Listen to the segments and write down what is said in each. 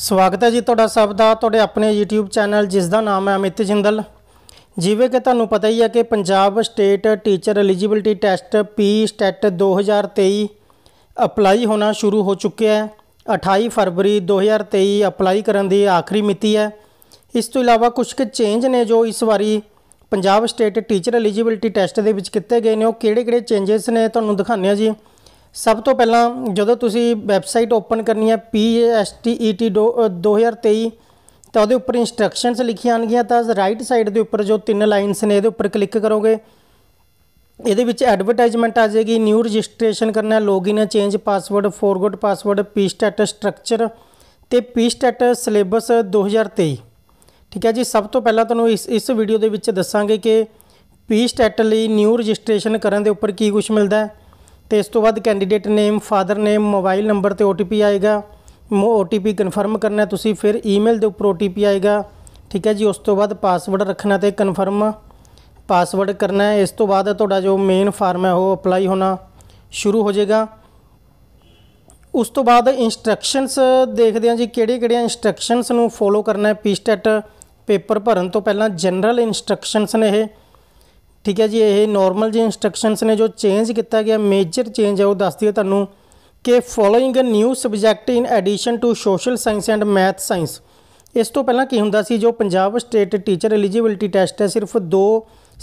ਸਵਾਗਤ ਹੈ ਜੀ ਤੁਹਾਡਾ ਸਭ ਦਾ ਤੁਹਾਡੇ ਆਪਣੇ YouTube ਚੈਨਲ ਜਿਸ ਦਾ ਨਾਮ ਹੈ ਅਮਿਤ ਜਿੰਦਲ ਜਿਵੇਂ ਕਿ ਤੁਹਾਨੂੰ ਪਤਾ ਹੀ ਹੈ ਕਿ Punjab state teacher eligibility test P STET 2023 apply ਹੋਣਾ ਸ਼ੁਰੂ ਹੋ ਚੁੱਕਿਆ ਹੈ 28 ਫਰਵਰੀ 2023 ਅਪਲਾਈ ਕਰਨ ਦੀ ਆਖਰੀ ਮਿਤੀ ਹੈ ਇਸ ਤੋਂ ਇਲਾਵਾ ਕੁਝ ਕੁ ਚੇਂਜ ਨੇ ਜੋ ਇਸ ਵਾਰੀ Punjab state teacher eligibility test ਦੇ ਵਿੱਚ ਕੀਤੇ ਗਏ ਨੇ ਉਹ ਕਿਹੜੇ-ਕਿਹੜੇ ਚੇਂजेस ਨੇ ਤੁਹਾਨੂੰ ਦਿਖਾਣੇ ਆ ਜੀ ਸਭ ਤੋਂ ਪਹਿਲਾਂ ਜਦੋਂ ਤੁਸੀਂ ਵੈਬਸਾਈਟ ਓਪਨ ਕਰਨੀ ਹੈ PSTET 2023 e ਤਾਂ ਉਹਦੇ ਉੱਪਰ ਇਨਸਟਰਕਸ਼ਨਸ ਲਿਖੀਆਂ ਆਣਗੀਆਂ ਤਾਂ ਰਾਈਟ ਸਾਈਡ ਦੇ ਉੱਪਰ ਜੋ ਤਿੰਨ ਲਾਈਨਸ ਨੇ ਇਹਦੇ ਉੱਪਰ ਕਲਿੱਕ ਕਰੋਗੇ ਇਹਦੇ ਵਿੱਚ ਐਡਵਰਟਾਈਜ਼ਮੈਂਟ ਆ ਜਾਏਗੀ ਨਿਊ ਰਜਿਸਟ੍ਰੇਸ਼ਨ ਕਰਨਾ login change password forgot password status structure ਤੇ ਸਟੇਟਸ ਸਿਲੇਬਸ 2023 ਠੀਕ ਹੈ ਜੀ ਸਭ ਤੋਂ ਪਹਿਲਾਂ ਤੁਹਾਨੂੰ ਇਸ ਇਸ ਵੀਡੀਓ ਦੇ ਵਿੱਚ ਦੱਸਾਂਗੇ ਕਿ ਪੀਸਟੈਟ ਲਈ ਨਿਊ ਰਜਿਸਟ੍ਰੇਸ਼ਨ ਕਰਨ ਦੇ ਉੱਪਰ ਕੀ ਕੁਝ ਮਿਲਦਾ ਹੈ ਤੇ ਇਸ ਤੋਂ ਬਾਅਦ candidate name father name mobile number ਤੇ OTP ਆਏਗਾ OTP ਕਨਫਰਮ ਕਰਨਾ ਤੁਸੀਂ ਫਿਰ ਈਮੇਲ ਦੇ ਉੱਪਰ OTP ਆਏਗਾ ਠੀਕ ਹੈ ਜੀ ਉਸ ਤੋਂ ਬਾਅਦ ਪਾਸਵਰਡ ਰੱਖਣਾ ਤੇ ਕਨਫਰਮ ਪਾਸਵਰਡ ਕਰਨਾ ਹੈ ਇਸ ਤੋਂ ਬਾਅਦ ਤੁਹਾਡਾ ਜੋ ਮੇਨ ਫਾਰਮ ਹੈ ਉਹ ਅਪਲਾਈ ਹੋਣਾ ਸ਼ੁਰੂ ਹੋ ਜਾਏਗਾ ਉਸ ਤੋਂ ਬਾਅਦ ਇਨਸਟਰਕਸ਼ਨਸ ਦੇਖਦੇ ਹਾਂ ਜੀ ਕਿਹੜੇ ਕਿਹੜੇ ਇਨਸਟਰਕਸ਼ਨਸ ਨੂੰ ਫੋਲੋ ਕਰਨਾ ਹੈ ਪੀਸਟੈਟ ਪੇਪਰ ਭਰਨ ਤੋਂ ਪਹਿਲਾਂ ਜਨਰਲ ਇਨਸਟਰਕਸ਼ਨਸ ਨੇ ਇਹ ਠੀਕ ਹੈ ਜੀ ਇਹ ਨਾਰਮਲ ਜੀ ਇਨਸਟਰਕਸ਼ਨਸ ਨੇ ਜੋ ਚੇਂਜ ਕੀਤਾ ਗਿਆ ਮੇਜਰ ਚੇਂਜ ਹੈ ਉਹ ਦੱਸਦੀ ਹੈ ਤੁਹਾਨੂੰ ਕਿ following uh new subject in addition to social science and math science ਇਸ ਤੋਂ ਪਹਿਲਾਂ ਕੀ ਹੁੰਦਾ ਸੀ ਜੋ Punjab state teacher eligibility test ਹੈ ਸਿਰਫ ਦੋ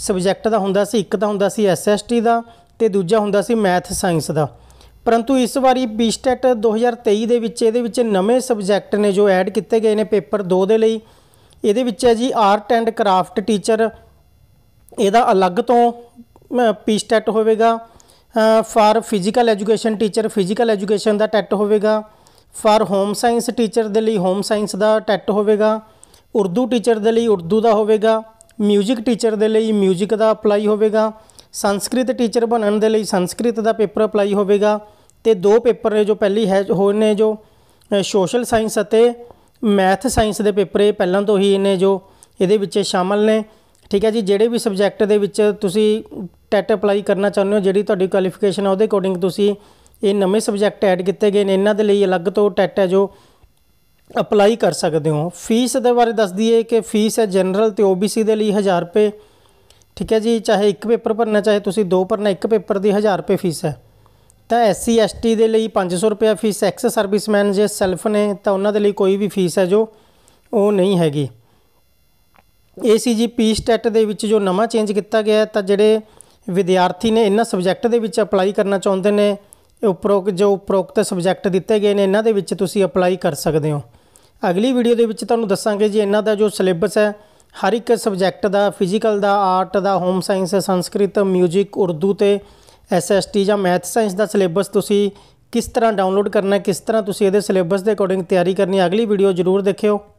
ਸਬਜੈਕਟ ਦਾ ਹੁੰਦਾ ਸੀ ਇੱਕ ਤਾਂ ਹੁੰਦਾ ਸੀ ਐਸਐਸਟੀ ਦਾ ਤੇ ਦੂਜਾ ਹੁੰਦਾ ਸੀ ਮੈਥ ਸਾਇੰਸ ਦਾ ਪਰੰਤੂ ਇਸ ਵਾਰੀ ਬੀਸਟੈਟ 2023 ਦੇ ਵਿੱਚ ਇਹਦੇ ਵਿੱਚ ਨਵੇਂ ਸਬਜੈਕਟ ਨੇ ਜੋ ਐਡ ਕੀਤੇ ਗਏ ਨੇ ਪੇਪਰ 2 ਦੇ ਲਈ ਇਹਦੇ ਵਿੱਚ ਹੈ ਜੀ ਆਰਟ ਐਂਡ ਕਰਾਫਟ ਟੀਚਰ ਇਹਦਾ ਅਲੱਗ ਤੋਂ ਪੀਸ ਟੈਟ ਹੋਵੇਗਾ for physical education teacher physical education ਦਾ ਟੈਟ ਹੋਵੇਗਾ ਫਾਰ ਹੋਮ ਸਾਇੰਸ ਟੀਚਰ ਦੇ ਲਈ ਹੋਮ ਸਾਇੰਸ ਦਾ ਟੈਟ ਹੋਵੇਗਾ ਉਰਦੂ ਟੀਚਰ ਦੇ ਲਈ ਉਰਦੂ ਦਾ ਹੋਵੇਗਾ 뮤직 ਟੀਚਰ ਦੇ ਲਈ 뮤직 ਦਾ ਅਪਲਾਈ ਹੋਵੇਗਾ ਸੰਸਕ੍ਰਿਤ ਟੀਚਰ ਬਣਨ ਦੇ ਲਈ ਸੰਸਕ੍ਰਿਤ ਦਾ ਪੇਪਰ ਅਪਲਾਈ ਹੋਵੇਗਾ ਤੇ ਦੋ ਪੇਪਰ ਨੇ ਜੋ ਪਹਿਲੀ ਹੈ ਹੋਏ ਨੇ ਜੋ ਸੋਸ਼ਲ ਸਾਇੰਸ ਅਤੇ ਮੈਥ ਸਾਇੰਸ ਦੇ ਪੇਪਰ ਇਹ ਪਹਿਲਾਂ ਤੋਂ ਹੀ ਇਹਨੇ ਜੋ ਇਹਦੇ ਵਿੱਚ ਸ਼ਾਮਲ ਨੇ ਠੀਕ ਹੈ ਜੀ ਜਿਹੜੇ ਵੀ ਸਬਜੈਕਟ ਦੇ ਵਿੱਚ ਤੁਸੀਂ ਟੈਟ ਅਪਲਾਈ ਕਰਨਾ ਚਾਹੁੰਦੇ ਹੋ ਜਿਹੜੀ ਤੁਹਾਡੀ ਕੁਆਲੀਫਿਕੇਸ਼ਨ ਹੈ ਉਹਦੇ ਅਕੋਰਡਿੰਗ ਤੁਸੀਂ ਇਹ ਨਵੇਂ ਸਬਜੈਕਟ ਐਡ ਕੀਤੇ ਗਏ ਨੇ ਇਹਨਾਂ ਦੇ ਲਈ ਅਲੱਗ ਤੋਂ ਟੈਟ ਹੈ ਜੋ ਅਪਲਾਈ ਕਰ ਸਕਦੇ ਹੋ ਫੀਸ ਦੇ ਬਾਰੇ ਦੱਸ ਦਈਏ ਕਿ ਫੀਸ ਹੈ ਜਨਰਲ ਤੇ OBC ਦੇ ਲਈ 1000 ਰੁਪਏ ਠੀਕ ਹੈ ਜੀ ਚਾਹੇ ਇੱਕ ਪੇਪਰ ਭਰਨਾ ਚਾਹੇ ਤੁਸੀਂ ਦੋ ਭਰਨਾ ਇੱਕ ਪੇਪਰ ਦੀ 1000 ਰੁਪਏ ਫੀਸ ਹੈ ਤਾਂ ਐਸਸੀ ਐਸਟੀ ਦੇ ਲਈ 500 ਰੁਪਏ ਫੀਸ ਐਕਸ ਸਰਵਿਸਮੈਨ ਜੇ ਸੈਲਫ ਨੇ ਤਾਂ ਉਹਨਾਂ ਦੇ ਲਈ ਕੋਈ ਵੀ ਫੀਸ ਹੈ ਜੋ ਉਹ ਨਹੀਂ ਹੈਗੀ ਏਸੀਜੀ ਪੀ ਸਟੈਟ ਦੇ ਵਿੱਚ ਜੋ ਨਵਾਂ ਚੇਂਜ ਕੀਤਾ ਗਿਆ ਤਾਂ ਜਿਹੜੇ ਵਿਦਿਆਰਥੀ ਨੇ ਇਹਨਾਂ ਸਬਜੈਕਟ ਦੇ ਵਿੱਚ ਅਪਲਾਈ ਕਰਨਾ ਚਾਹੁੰਦੇ ਨੇ ਉਪਰੋਕਤ ਜੋ ਉਪਰੋਕਤ ਸਬਜੈਕਟ ਦਿੱਤੇ ਗਏ ਨੇ ਇਹਨਾਂ ਦੇ ਵਿੱਚ ਤੁਸੀਂ ਅਪਲਾਈ ਕਰ ਸਕਦੇ ਹੋ ਅਗਲੀ ਵੀਡੀਓ ਦੇ ਵਿੱਚ ਤੁਹਾਨੂੰ ਦੱਸਾਂਗੇ ਜੀ ਇਹਨਾਂ ਦਾ ਜੋ ਸਿਲੇਬਸ ਹੈ ਹਰ ਇੱਕ ਸਬਜੈਕਟ ਦਾ ਫਿਜ਼ੀਕਲ ਦਾ ਆਰਟ ਦਾ ਹੋਮ ਸਾਇੰਸ ਸੰਸਕ੍ਰਿਤ 뮤직 ਉਰਦੂ ਤੇ ਐਸਐਸਟੀ ਜਾਂ ਮੈਥ ਸਾਇੰਸ ਦਾ ਸਿਲੇਬਸ ਤੁਸੀਂ ਕਿਸ ਤਰ੍ਹਾਂ ਡਾਊਨਲੋਡ ਕਰਨਾ ਹੈ ਕਿਸ ਤਰ੍ਹਾਂ ਤੁਸੀਂ ਇਹਦੇ ਸਿਲੇਬਸ ਦੇ ਅਕੋਰਡਿੰਗ ਤਿਆਰੀ ਕਰਨੀ ਅਗਲੀ ਵੀਡੀਓ ਜ਼ਰੂਰ ਦੇਖਿਓ